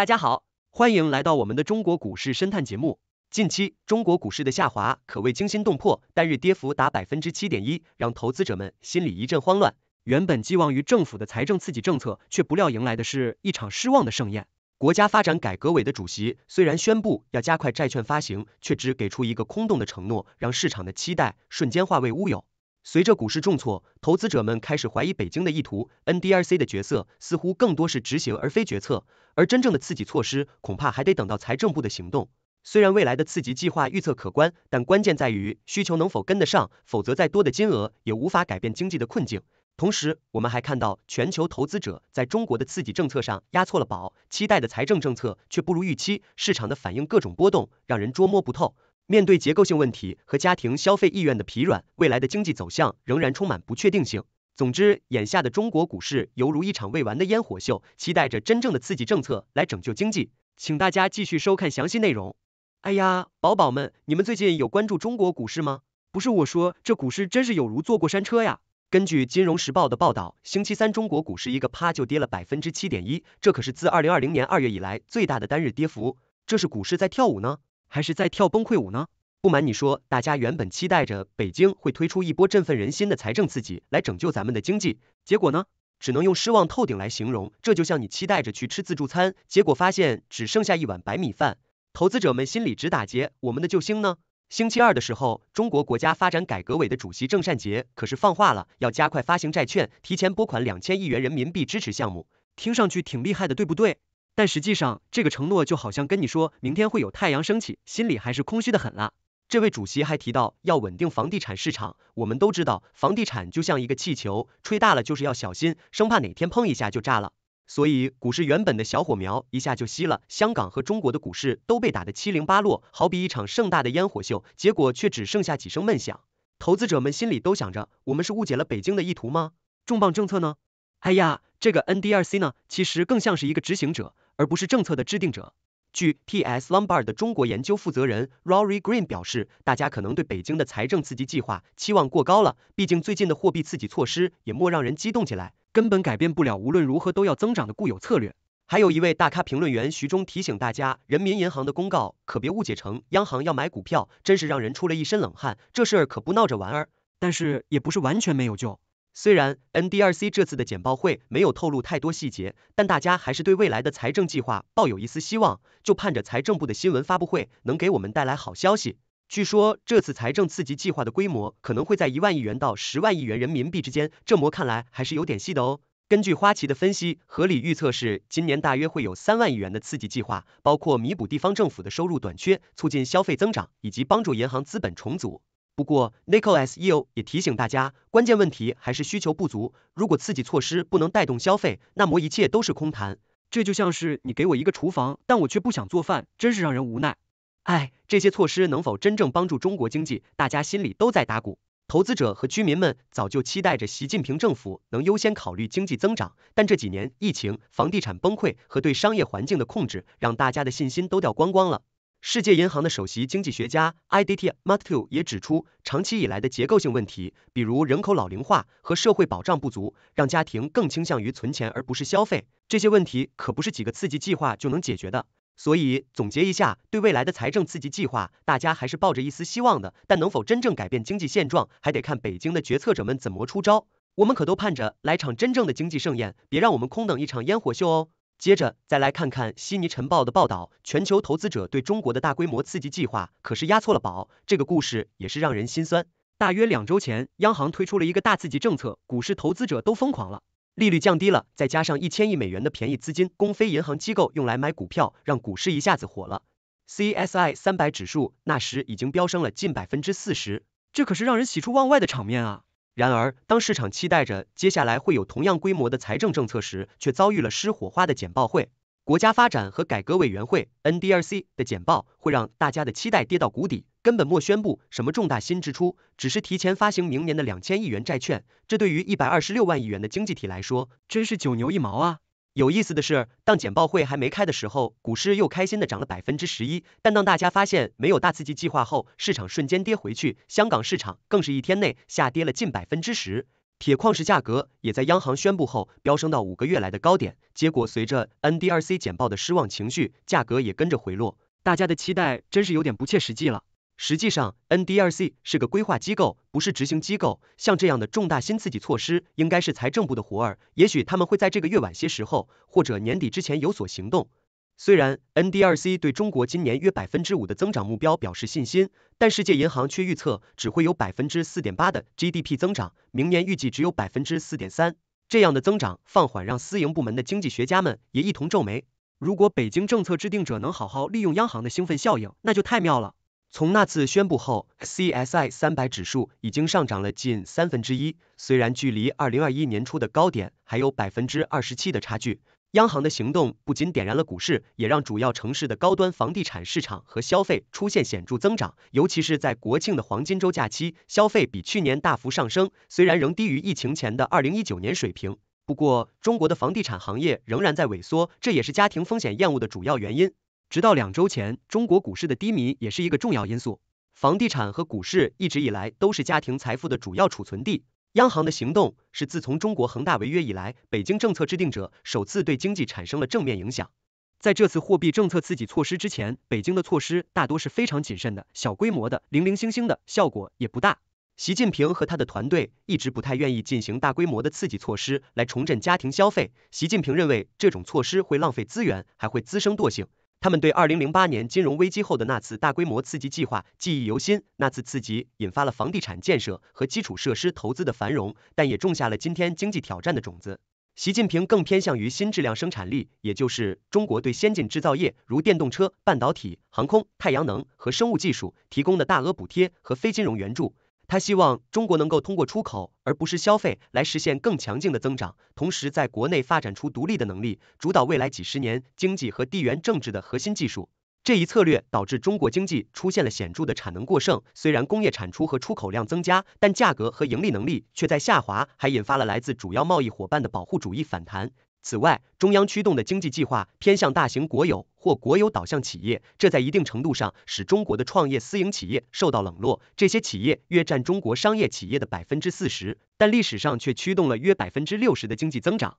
大家好，欢迎来到我们的中国股市深探节目。近期中国股市的下滑可谓惊心动魄，单日跌幅达百分之七点一，让投资者们心里一阵慌乱。原本寄望于政府的财政刺激政策，却不料迎来的是一场失望的盛宴。国家发展改革委的主席虽然宣布要加快债券发行，却只给出一个空洞的承诺，让市场的期待瞬间化为乌有。随着股市重挫，投资者们开始怀疑北京的意图。NDRC 的角色似乎更多是执行而非决策，而真正的刺激措施恐怕还得等到财政部的行动。虽然未来的刺激计划预测可观，但关键在于需求能否跟得上，否则再多的金额也无法改变经济的困境。同时，我们还看到全球投资者在中国的刺激政策上押错了宝，期待的财政政策却不如预期，市场的反应各种波动，让人捉摸不透。面对结构性问题和家庭消费意愿的疲软，未来的经济走向仍然充满不确定性。总之，眼下的中国股市犹如一场未完的烟火秀，期待着真正的刺激政策来拯救经济。请大家继续收看详细内容。哎呀，宝宝们，你们最近有关注中国股市吗？不是我说，这股市真是有如坐过山车呀。根据金融时报的报道，星期三中国股市一个趴就跌了百分之七点一，这可是自二零二零年二月以来最大的单日跌幅。这是股市在跳舞呢？还是在跳崩溃舞呢？不瞒你说，大家原本期待着北京会推出一波振奋人心的财政刺激来拯救咱们的经济，结果呢，只能用失望透顶来形容。这就像你期待着去吃自助餐，结果发现只剩下一碗白米饭，投资者们心里直打结。我们的救星呢？星期二的时候，中国国家发展改革委的主席郑善杰可是放话了，要加快发行债券，提前拨款两千亿元人民币支持项目，听上去挺厉害的，对不对？但实际上，这个承诺就好像跟你说明天会有太阳升起，心里还是空虚的很啊。这位主席还提到要稳定房地产市场，我们都知道房地产就像一个气球，吹大了就是要小心，生怕哪天碰一下就炸了。所以股市原本的小火苗一下就熄了，香港和中国的股市都被打得七零八落，好比一场盛大的烟火秀，结果却只剩下几声闷响。投资者们心里都想着，我们是误解了北京的意图吗？重磅政策呢？哎呀！这个 N D R C 呢，其实更像是一个执行者，而不是政策的制定者。据 t S Lombard 的中国研究负责人 Rory Green 表示，大家可能对北京的财政刺激计划期望过高了，毕竟最近的货币刺激措施也莫让人激动起来，根本改变不了无论如何都要增长的固有策略。还有一位大咖评论员徐忠提醒大家，人民银行的公告可别误解成央行要买股票，真是让人出了一身冷汗，这事可不闹着玩儿。但是也不是完全没有救。虽然 N D R C 这次的简报会没有透露太多细节，但大家还是对未来的财政计划抱有一丝希望，就盼着财政部的新闻发布会能给我们带来好消息。据说这次财政刺激计划的规模可能会在一万亿元到十万亿元人民币之间，这么看来还是有点细的哦。根据花旗的分析，合理预测是今年大约会有三万亿元的刺激计划，包括弥补地方政府的收入短缺、促进消费增长以及帮助银行资本重组。不过 n i c o l S. Eo 也提醒大家，关键问题还是需求不足。如果刺激措施不能带动消费，那么一切都是空谈。这就像是你给我一个厨房，但我却不想做饭，真是让人无奈。哎，这些措施能否真正帮助中国经济？大家心里都在打鼓。投资者和居民们早就期待着习近平政府能优先考虑经济增长，但这几年疫情、房地产崩溃和对商业环境的控制，让大家的信心都掉光光了。世界银行的首席经济学家 Idit m a t h w 也指出，长期以来的结构性问题，比如人口老龄化和社会保障不足，让家庭更倾向于存钱而不是消费。这些问题可不是几个刺激计划就能解决的。所以总结一下，对未来的财政刺激计划，大家还是抱着一丝希望的。但能否真正改变经济现状，还得看北京的决策者们怎么出招。我们可都盼着来场真正的经济盛宴，别让我们空等一场烟火秀哦！接着再来看看悉尼晨报的报道，全球投资者对中国的大规模刺激计划可是压错了宝。这个故事也是让人心酸。大约两周前，央行推出了一个大刺激政策，股市投资者都疯狂了。利率降低了，再加上一千亿美元的便宜资金，公非银行机构用来买股票，让股市一下子火了。CSI 三百指数那时已经飙升了近百分之四十，这可是让人喜出望外的场面啊。然而，当市场期待着接下来会有同样规模的财政政策时，却遭遇了失火花的简报会。国家发展和改革委员会 （NDRC） 的简报会让大家的期待跌到谷底，根本没宣布什么重大新支出，只是提前发行明年的两千亿元债券。这对于一百二十六万亿元的经济体来说，真是九牛一毛啊！有意思的是，当简报会还没开的时候，股市又开心的涨了百分之十一。但当大家发现没有大刺激计划后，市场瞬间跌回去，香港市场更是一天内下跌了近百分之十。铁矿石价格也在央行宣布后飙升到五个月来的高点，结果随着 N D R C 简报的失望情绪，价格也跟着回落。大家的期待真是有点不切实际了。实际上，NDRC 是个规划机构，不是执行机构。像这样的重大新刺激措施，应该是财政部的活儿。也许他们会在这个月晚些时候，或者年底之前有所行动。虽然 NDRC 对中国今年约百分之五的增长目标表示信心，但世界银行却预测只会有百分之四点八的 GDP 增长，明年预计只有百分之四点三。这样的增长放缓，让私营部门的经济学家们也一同皱眉。如果北京政策制定者能好好利用央行的兴奋效应，那就太妙了。从那次宣布后，CSI 三百指数已经上涨了近三分之一。虽然距离二零二一年初的高点还有百分之二十七的差距，央行的行动不仅点燃了股市，也让主要城市的高端房地产市场和消费出现显著增长。尤其是在国庆的黄金周假期，消费比去年大幅上升。虽然仍低于疫情前的二零一九年水平，不过中国的房地产行业仍然在萎缩，这也是家庭风险厌恶的主要原因。直到两周前，中国股市的低迷也是一个重要因素。房地产和股市一直以来都是家庭财富的主要储存地。央行的行动是自从中国恒大违约以来，北京政策制定者首次对经济产生了正面影响。在这次货币政策刺激措施之前，北京的措施大多是非常谨慎的、小规模的、零零星星的，效果也不大。习近平和他的团队一直不太愿意进行大规模的刺激措施来重振家庭消费。习近平认为这种措施会浪费资源，还会滋生惰性。他们对2008年金融危机后的那次大规模刺激计划记忆犹新。那次刺激引发了房地产建设和基础设施投资的繁荣，但也种下了今天经济挑战的种子。习近平更偏向于新质量生产力，也就是中国对先进制造业，如电动车、半导体、航空、太阳能和生物技术提供的大额补贴和非金融援助。他希望中国能够通过出口而不是消费来实现更强劲的增长，同时在国内发展出独立的能力，主导未来几十年经济和地缘政治的核心技术。这一策略导致中国经济出现了显著的产能过剩，虽然工业产出和出口量增加，但价格和盈利能力却在下滑，还引发了来自主要贸易伙伴的保护主义反弹。此外，中央驱动的经济计划偏向大型国有或国有导向企业，这在一定程度上使中国的创业私营企业受到冷落。这些企业约占中国商业企业的百分之四十，但历史上却驱动了约百分之六十的经济增长。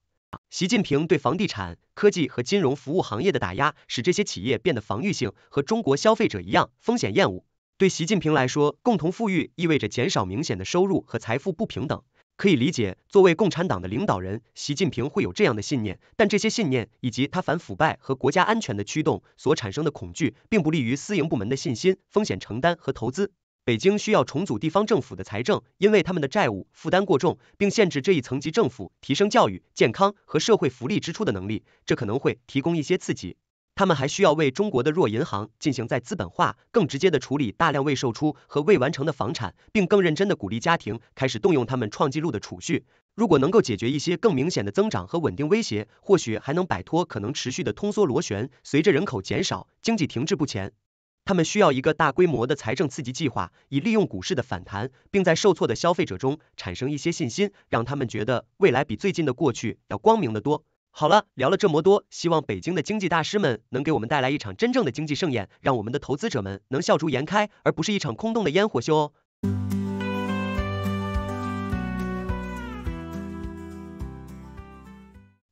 习近平对房地产、科技和金融服务行业的打压，使这些企业变得防御性和中国消费者一样风险厌恶。对习近平来说，共同富裕意味着减少明显的收入和财富不平等。可以理解，作为共产党的领导人，习近平会有这样的信念。但这些信念以及他反腐败和国家安全的驱动所产生的恐惧，并不利于私营部门的信心、风险承担和投资。北京需要重组地方政府的财政，因为他们的债务负担过重，并限制这一层级政府提升教育、健康和社会福利支出的能力。这可能会提供一些刺激。他们还需要为中国的弱银行进行在资本化、更直接的处理大量未售出和未完成的房产，并更认真的鼓励家庭开始动用他们创纪录的储蓄。如果能够解决一些更明显的增长和稳定威胁，或许还能摆脱可能持续的通缩螺旋。随着人口减少、经济停滞不前，他们需要一个大规模的财政刺激计划，以利用股市的反弹，并在受挫的消费者中产生一些信心，让他们觉得未来比最近的过去要光明的多。好了，聊了这么多，希望北京的经济大师们能给我们带来一场真正的经济盛宴，让我们的投资者们能笑逐颜开，而不是一场空洞的烟火秀哦。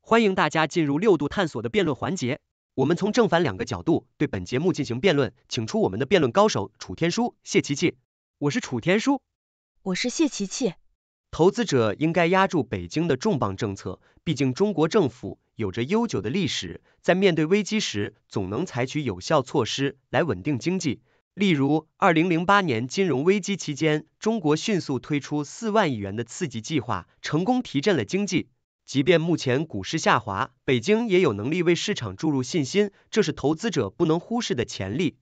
欢迎大家进入六度探索的辩论环节，我们从正反两个角度对本节目进行辩论，请出我们的辩论高手楚天舒、谢琪琪。我是楚天舒，我是谢琪琪。投资者应该压住北京的重磅政策，毕竟中国政府有着悠久的历史，在面对危机时总能采取有效措施来稳定经济。例如，2008年金融危机期间，中国迅速推出四万亿元的刺激计划，成功提振了经济。即便目前股市下滑，北京也有能力为市场注入信心，这是投资者不能忽视的潜力。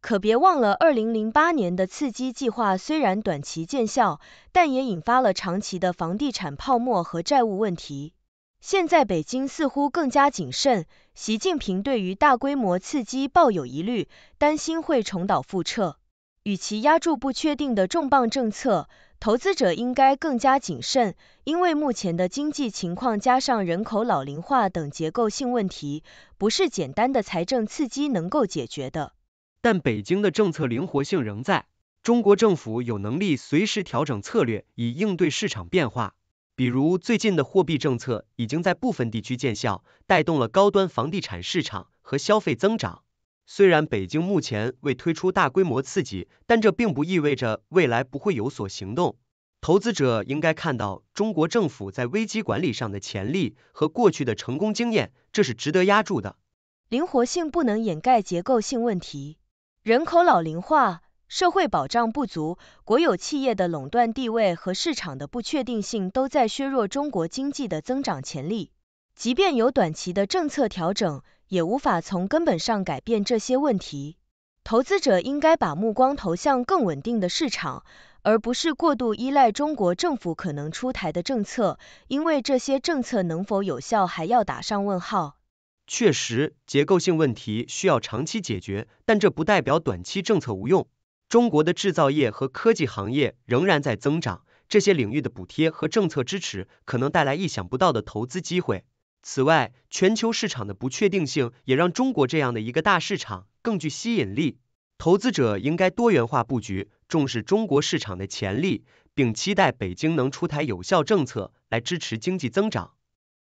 可别忘了，2008年的刺激计划虽然短期见效，但也引发了长期的房地产泡沫和债务问题。现在北京似乎更加谨慎，习近平对于大规模刺激抱有疑虑，担心会重蹈覆辙。与其压住不确定的重磅政策，投资者应该更加谨慎，因为目前的经济情况加上人口老龄化等结构性问题，不是简单的财政刺激能够解决的。但北京的政策灵活性仍在，中国政府有能力随时调整策略以应对市场变化。比如最近的货币政策已经在部分地区见效，带动了高端房地产市场和消费增长。虽然北京目前未推出大规模刺激，但这并不意味着未来不会有所行动。投资者应该看到中国政府在危机管理上的潜力和过去的成功经验，这是值得押注的。灵活性不能掩盖结构性问题。人口老龄化、社会保障不足、国有企业的垄断地位和市场的不确定性，都在削弱中国经济的增长潜力。即便有短期的政策调整，也无法从根本上改变这些问题。投资者应该把目光投向更稳定的市场，而不是过度依赖中国政府可能出台的政策，因为这些政策能否有效还要打上问号。确实，结构性问题需要长期解决，但这不代表短期政策无用。中国的制造业和科技行业仍然在增长，这些领域的补贴和政策支持可能带来意想不到的投资机会。此外，全球市场的不确定性也让中国这样的一个大市场更具吸引力。投资者应该多元化布局，重视中国市场的潜力，并期待北京能出台有效政策来支持经济增长。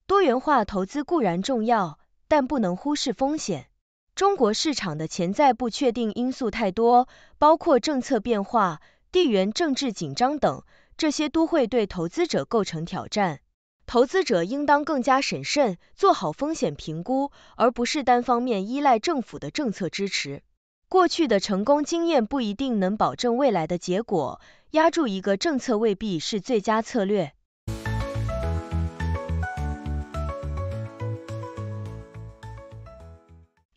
多元化投资固然重要。但不能忽视风险。中国市场的潜在不确定因素太多，包括政策变化、地缘政治紧张等，这些都会对投资者构成挑战。投资者应当更加审慎，做好风险评估，而不是单方面依赖政府的政策支持。过去的成功经验不一定能保证未来的结果，压住一个政策未必是最佳策略。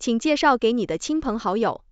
请介绍给你的亲朋好友。